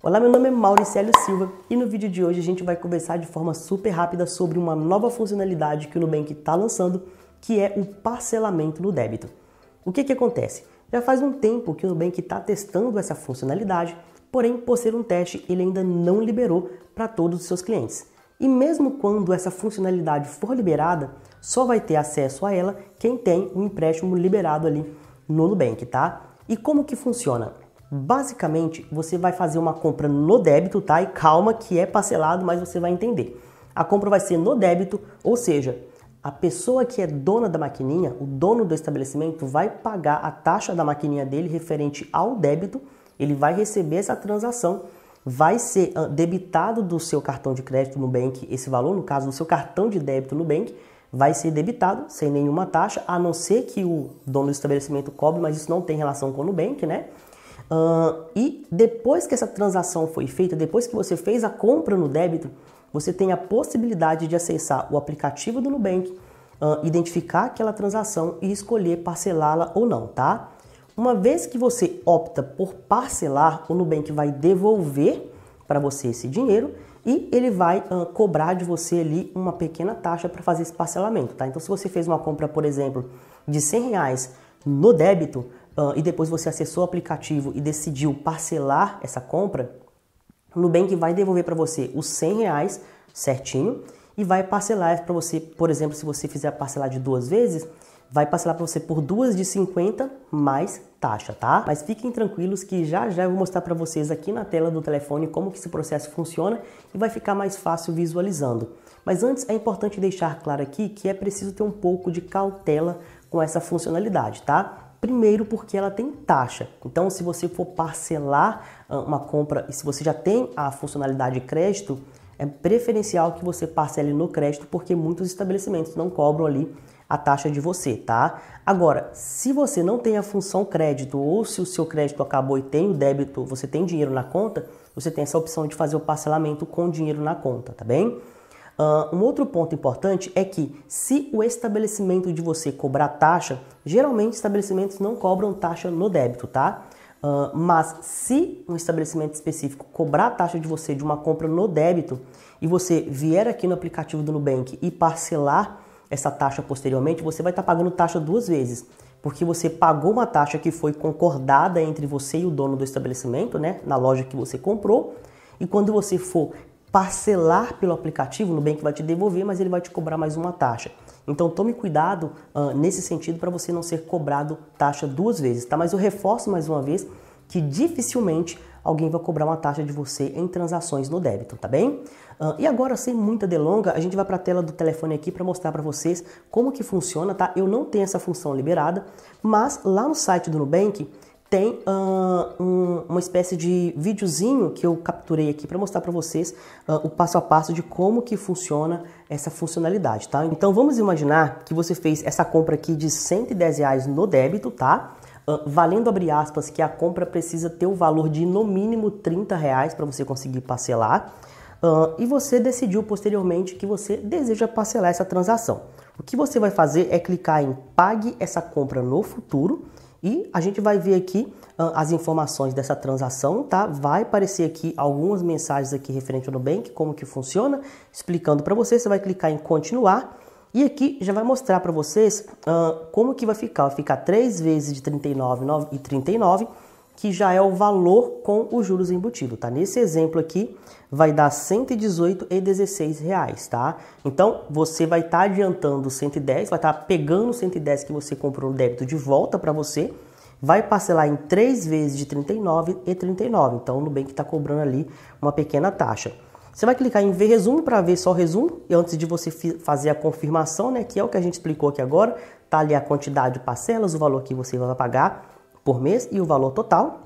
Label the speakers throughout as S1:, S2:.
S1: Olá, meu nome é Mauricélio Silva e no vídeo de hoje a gente vai conversar de forma super rápida sobre uma nova funcionalidade que o Nubank está lançando, que é o parcelamento no débito. O que, que acontece? Já faz um tempo que o Nubank está testando essa funcionalidade, porém, por ser um teste, ele ainda não liberou para todos os seus clientes. E mesmo quando essa funcionalidade for liberada, só vai ter acesso a ela quem tem o um empréstimo liberado ali no Nubank, tá? E como que funciona? Basicamente, você vai fazer uma compra no débito, tá? E calma que é parcelado, mas você vai entender. A compra vai ser no débito, ou seja, a pessoa que é dona da maquininha, o dono do estabelecimento, vai pagar a taxa da maquininha dele referente ao débito, ele vai receber essa transação, vai ser ah, debitado do seu cartão de crédito no bank, esse valor, no caso do seu cartão de débito no bank, vai ser debitado sem nenhuma taxa, a não ser que o dono do estabelecimento cobre, mas isso não tem relação com o Nubank, né? Uh, e depois que essa transação foi feita, depois que você fez a compra no débito, você tem a possibilidade de acessar o aplicativo do Nubank, uh, identificar aquela transação e escolher parcelá-la ou não, tá? Uma vez que você opta por parcelar, o Nubank vai devolver para você esse dinheiro e ele vai uh, cobrar de você ali uma pequena taxa para fazer esse parcelamento, tá? Então, se você fez uma compra, por exemplo, de 100 reais no débito, uh, e depois você acessou o aplicativo e decidiu parcelar essa compra, o Nubank vai devolver para você os 100 reais certinho e vai parcelar para você, por exemplo, se você fizer parcelar de duas vezes, vai parcelar para você por duas de 50 mais taxa, tá? Mas fiquem tranquilos que já já eu vou mostrar para vocês aqui na tela do telefone como que esse processo funciona e vai ficar mais fácil visualizando. Mas antes é importante deixar claro aqui que é preciso ter um pouco de cautela com essa funcionalidade, tá? Primeiro, porque ela tem taxa. Então, se você for parcelar ah, uma compra e se você já tem a funcionalidade de crédito, é preferencial que você parcele no crédito, porque muitos estabelecimentos não cobram ali a taxa de você, tá? Agora, se você não tem a função crédito ou se o seu crédito acabou e tem o débito, você tem dinheiro na conta, você tem essa opção de fazer o parcelamento com dinheiro na conta, tá bem? Uh, um outro ponto importante é que se o estabelecimento de você cobrar taxa, geralmente estabelecimentos não cobram taxa no débito, tá? Uh, mas se um estabelecimento específico cobrar a taxa de você de uma compra no débito e você vier aqui no aplicativo do Nubank e parcelar essa taxa posteriormente, você vai estar tá pagando taxa duas vezes, porque você pagou uma taxa que foi concordada entre você e o dono do estabelecimento, né, na loja que você comprou, e quando você for parcelar pelo aplicativo, o Nubank vai te devolver, mas ele vai te cobrar mais uma taxa. Então tome cuidado uh, nesse sentido para você não ser cobrado taxa duas vezes, tá? Mas eu reforço mais uma vez que dificilmente alguém vai cobrar uma taxa de você em transações no débito, tá bem? Uh, e agora, sem muita delonga, a gente vai para a tela do telefone aqui para mostrar para vocês como que funciona, tá? Eu não tenho essa função liberada, mas lá no site do Nubank tem uh, um, uma espécie de videozinho que eu capturei aqui para mostrar para vocês uh, o passo a passo de como que funciona essa funcionalidade, tá? Então vamos imaginar que você fez essa compra aqui de 110 reais no débito, tá? Uh, valendo abrir aspas que a compra precisa ter o valor de no mínimo 30 reais para você conseguir parcelar. e você decidiu posteriormente que você deseja parcelar essa transação. O que você vai fazer é clicar em pague essa compra no futuro e a gente vai ver aqui uh, as informações dessa transação, tá? Vai aparecer aqui algumas mensagens aqui referente ao Nubank, como que funciona, explicando para você. Você vai clicar em continuar e aqui já vai mostrar para vocês uh, como que vai ficar. Vai ficar três vezes de 39,39 e 39 que já é o valor com os juros embutidos, tá? Nesse exemplo aqui, vai dar R$ 118,16, tá? Então, você vai estar tá adiantando 110, vai estar tá pegando 110 que você comprou no débito de volta para você, vai parcelar em 3 vezes de 39 e 39. Então, o Nubank está cobrando ali uma pequena taxa. Você vai clicar em ver resumo para ver só o resumo e antes de você fazer a confirmação, né, que é o que a gente explicou aqui agora, tá ali a quantidade de parcelas, o valor que você vai pagar por mês e o valor total.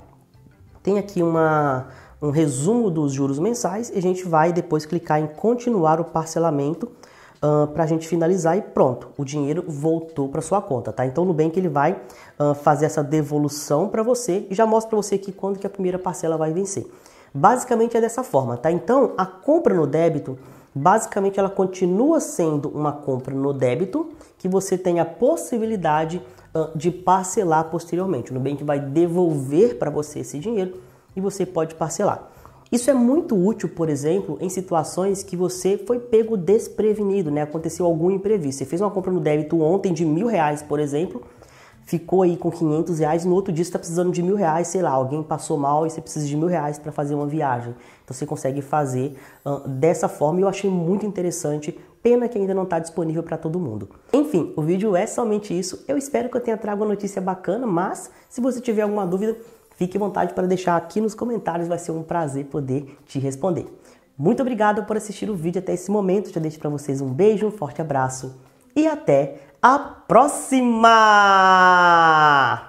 S1: Tem aqui uma, um resumo dos juros mensais e a gente vai depois clicar em continuar o parcelamento uh, ah, para a gente finalizar e pronto, o dinheiro voltou para sua conta, tá? Então o Nubank ele vai uh, fazer essa devolução para você e já mostra para você aqui quando que a primeira parcela vai vencer. Basicamente é dessa forma, tá? Então a compra no débito basicamente ela continua sendo uma compra no débito que você tem a possibilidade de parcelar posteriormente. O Nubank vai devolver para você esse dinheiro e você pode parcelar. Isso é muito útil, por exemplo, em situações que você foi pego desprevenido, né? Aconteceu algum imprevisto. Você fez uma compra no débito ontem de mil reais, por exemplo, ficou aí com 500 reais, no outro dia você está precisando de mil reais, sei lá, alguém passou mal e você precisa de mil reais para fazer uma viagem. Então você consegue fazer uh, dessa forma e eu achei muito interessante. Pena que ainda não está disponível para todo mundo. Enfim, o vídeo é somente isso. Eu espero que eu tenha trago uma notícia bacana, mas se você tiver alguma dúvida, fique à vontade para deixar aqui nos comentários, vai ser um prazer poder te responder. Muito obrigado por assistir o vídeo até esse momento. Já deixo para vocês um beijo, um forte abraço e até a próxima!